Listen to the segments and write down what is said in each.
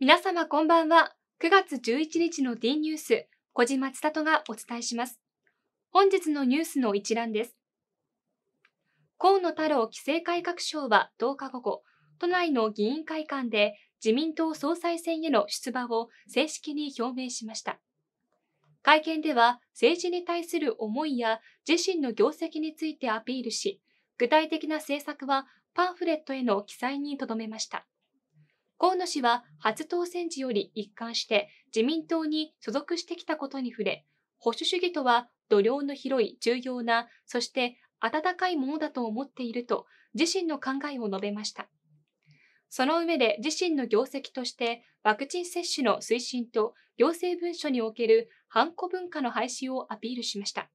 皆様こんばんは。9月11日の D ニュース、小島千里がお伝えします。本日のニュースの一覧です。河野太郎規制改革省は10日午後、都内の議員会館で自民党総裁選への出馬を正式に表明しました。会見では政治に対する思いや自身の業績についてアピールし、具体的な政策はパンフレットへの記載に留めました。河野氏は初当選時より一貫して自民党に所属してきたことに触れ、保守主義とは度量の広い重要な、そして温かいものだと思っていると自身の考えを述べました。その上で自身の業績としてワクチン接種の推進と行政文書におけるハンコ文化の廃止をアピールしました。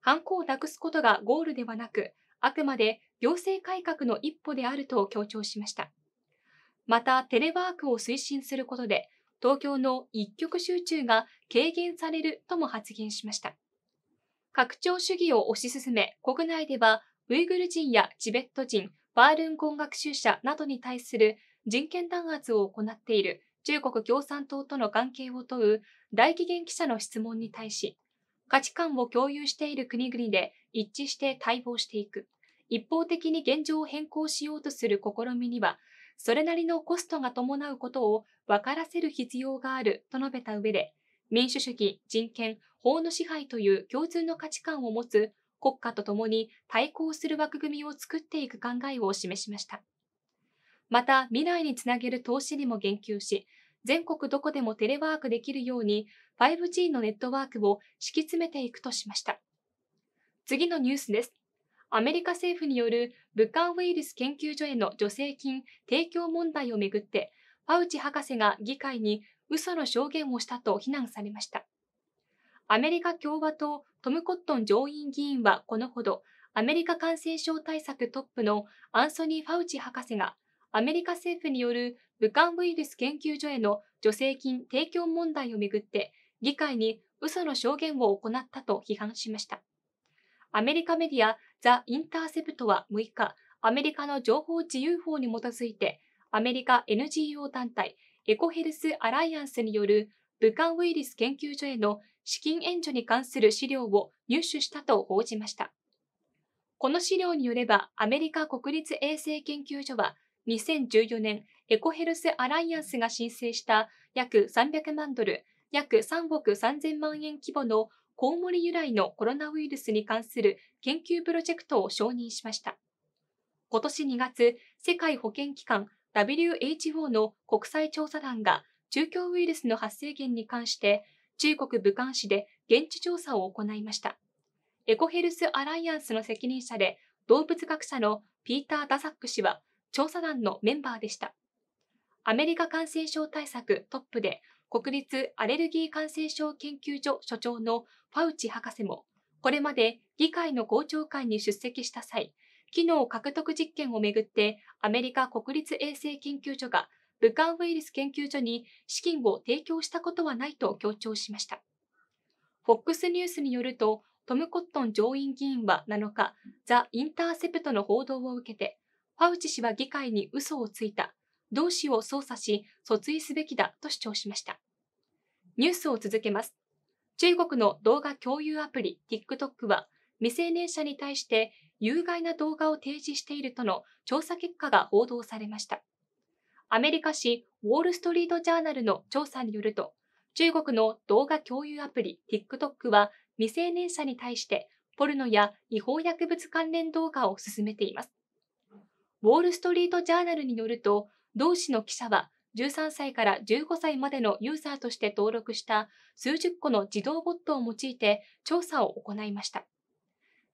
ハンコをなくすことがゴールではなく、あくまで行政改革の一歩であると強調しました。またテレワークを推進することで東京の一極集中が軽減されるとも発言しました拡張主義を推し進め国内ではウイグル人やチベット人バールンン学習者などに対する人権弾圧を行っている中国共産党との関係を問う大紀元記者の質問に対し価値観を共有している国々で一致して対応していく一方的に現状を変更しようとする試みにはそれなりのコストが伴うことを分からせる必要があると述べた上で、民主主義、人権、法の支配という共通の価値観を持つ国家とともに対抗する枠組みを作っていく考えを示しました。また、未来につなげる投資にも言及し、全国どこでもテレワークできるように 5G のネットワークを敷き詰めていくとしました。次のニュースです。アメリカ政府による武漢ウイルス研究所への助成金提供問題をめぐって、ファウチ博士が議会に嘘の証言をしたと非難されました。アメリカ共和党トム・コットン上院議員はこのほど、アメリカ感染症対策トップのアンソニー・ファウチ博士が、アメリカ政府による武漢ウイルス研究所への助成金提供問題をめぐって、議会に嘘の証言を行ったと批判しました。アメリカメディアザ・インターセプトは6日、アメリカの情報自由法に基づいて、アメリカ NGO 団体エコヘルス・アライアンスによる武漢ウイルス研究所への資金援助に関する資料を入手したと報じました。この資料によれば、アメリカ国立衛生研究所は、2014年、エコヘルス・アライアンスが申請した約300万ドル、約3億3000万円規模のコウモリ由来のコロナウイルスに関する研究プロジェクトを承認しました。今年2月、世界保健機関 WHO の国際調査団が中共ウイルスの発生源に関して中国武漢市で現地調査を行いました。エコヘルスアライアンスの責任者で動物学者のピーター・ダザック氏は調査団のメンバーでした。アメリカ感染症対策トップで国立アレルギー感染症研究所所長のファウチ博士も、これまで議会の公聴会に出席した際、機能獲得実験をめぐってアメリカ国立衛生研究所が武漢ウイルス研究所に資金を提供したことはないと強調しました。FOX ニュースによると、トム・コットン上院議員は7日、ザ・インターセプトの報道を受けて、ファウチ氏は議会に嘘をついた。同志を捜査し、訴追すべきだと主張しました。ニュースを続けます。中国の動画共有アプリ TikTok は、未成年者に対して有害な動画を提示しているとの調査結果が報道されました。アメリカ紙ウォール・ストリート・ジャーナルの調査によると、中国の動画共有アプリ TikTok は未成年者に対してポルノや違法薬物関連動画を進めています。ウォール・ストリート・ジャーナルによると、同氏の記者は13歳から15歳までのユーザーとして登録した数十個の自動ボットを用いて調査を行いました。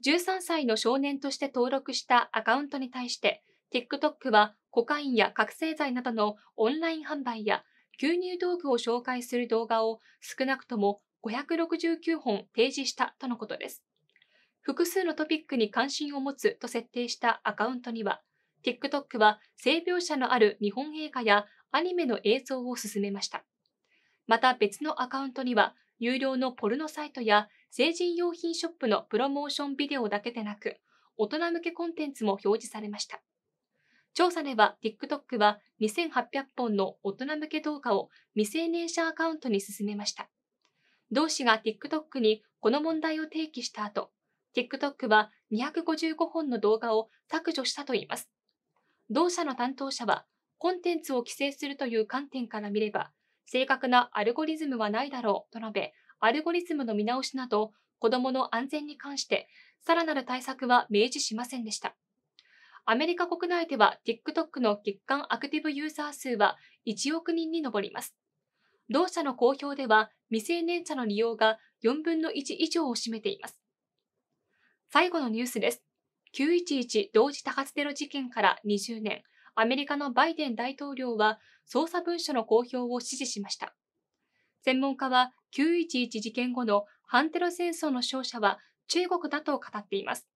13歳の少年として登録したアカウントに対して、TikTok はコカインや覚醒剤などのオンライン販売や吸入道具を紹介する動画を少なくとも569本提示したとのことです。複数のトピックに関心を持つと設定したアカウントには、TikTok は性描写のある日本映画やアニメの映像を勧めました。また別のアカウントには、有料のポルノサイトや成人用品ショップのプロモーションビデオだけでなく、大人向けコンテンツも表示されました。調査では TikTok は2800本の大人向け動画を未成年者アカウントに進めました。同氏が TikTok にこの問題を提起した後、TikTok は255本の動画を削除したといいます。同社の担当者は、コンテンツを規制するという観点から見れば、正確なアルゴリズムはないだろうと述べ、アルゴリズムの見直しなど、子どもの安全に関して、さらなる対策は明示しませんでした。アメリカ国内では TikTok の月間アクティブユーザー数は1億人に上ります。同社の公表では未成年者の利用が4分の1以上を占めています。最後のニュースです。911同時多発テロ事件から20年、アメリカのバイデン大統領は捜査文書の公表を指示しました。専門家は911事件後の反テロ戦争の勝者は中国だと語っています。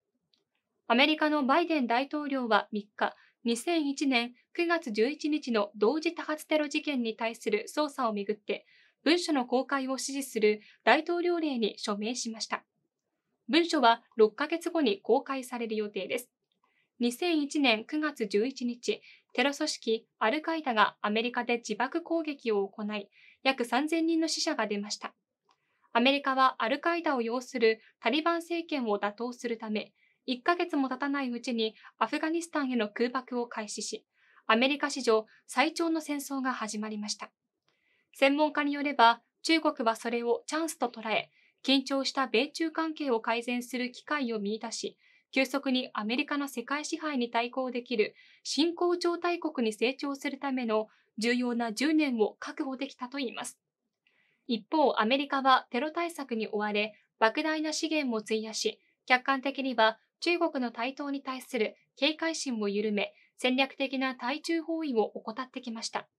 アメリカのバイデン大統領は3日、2001年9月11日の同時多発テロ事件に対する捜査をめぐって、文書の公開を指示する大統領令に署名しました。文書は6ヶ月後に公開される予定です。2001年9月11日、テロ組織アルカイダがアメリカで自爆攻撃を行い、約3000人の死者が出ました。アメリカはアルカイダを擁するタリバン政権を打倒するため、1ヶ月も経たないうちにアフガニスタンへの空爆を開始し、アメリカ史上最長の戦争が始まりました。専門家によれば、中国はそれをチャンスと捉え、緊張した米中関係を改善する機会を見出し、急速にアメリカの世界支配に対抗できる新興超大国に成長するための重要な10年を確保できたといいます。一方、アメリカはテロ対策に追われ、莫大な資源も費やし、客観的には中国の台頭に対する警戒心を緩め、戦略的な対中包囲を怠ってきました。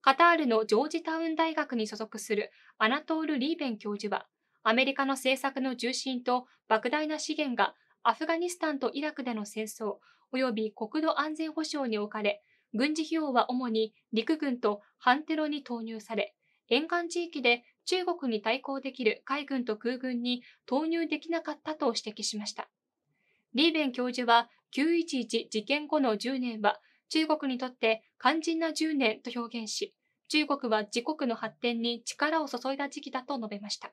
カタールのジョージタウン大学に所属するアナトール・リーベン教授は、アメリカの政策の重心と莫大な資源がアフガニスタンとイラクでの戦争及び国土安全保障に置かれ、軍事費用は主に陸軍と反テロに投入され、沿岸地域で中国に対抗できる海軍と空軍に投入できなかったと指摘しました。リーベン教授は911事件後の10年は中国にとって肝心な10年と表現し、中国は自国の発展に力を注いだ時期だと述べました。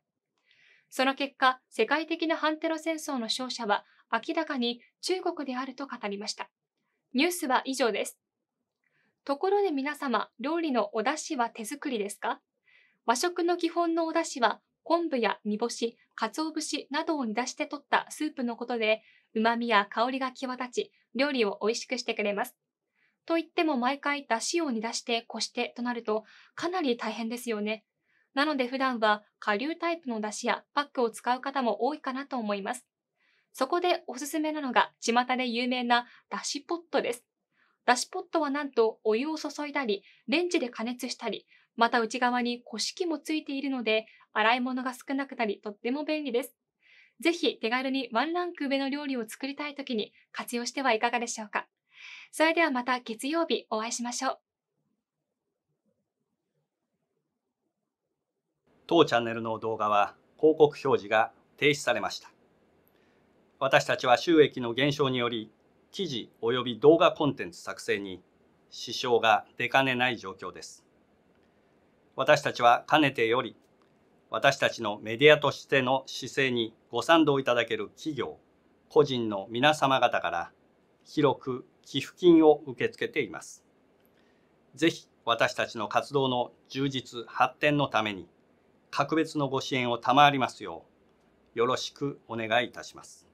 その結果、世界的な反テロ戦争の勝者は明らかに中国であると語りました。ニュースは以上です。ところで皆様、料理のお出汁は手作りですか和食の基本のお出汁は昆布や煮干し、鰹節などを煮出して取ったスープのことで、旨味や香りが際立ち、料理を美味しくしてくれます。と言っても毎回出汁を煮出してこしてとなるとかなり大変ですよね。なので普段は下流タイプの出汁やパックを使う方も多いかなと思います。そこでおすすめなのが巷で有名な出汁ポットです。出汁ポットはなんとお湯を注いだり、レンジで加熱したり、また内側に古式もついているので、洗い物が少なくなりとっても便利です。ぜひ手軽にワンランク上の料理を作りたい時に活用してはいかがでしょうか。それではまた月曜日お会いしましょう。当チャンネルの動画は広告表示が停止されました私たちは収益の減少により記事及び動画コンテンツ作成に支障が出かねない状況です私たちはかねてより私たちのメディアとしての姿勢にご賛同いただける企業個人の皆様方から広く寄付金を受け付けています。ぜひ私たちの活動の充実発展のために格別のご支援を賜りますようよろしくお願いいたします。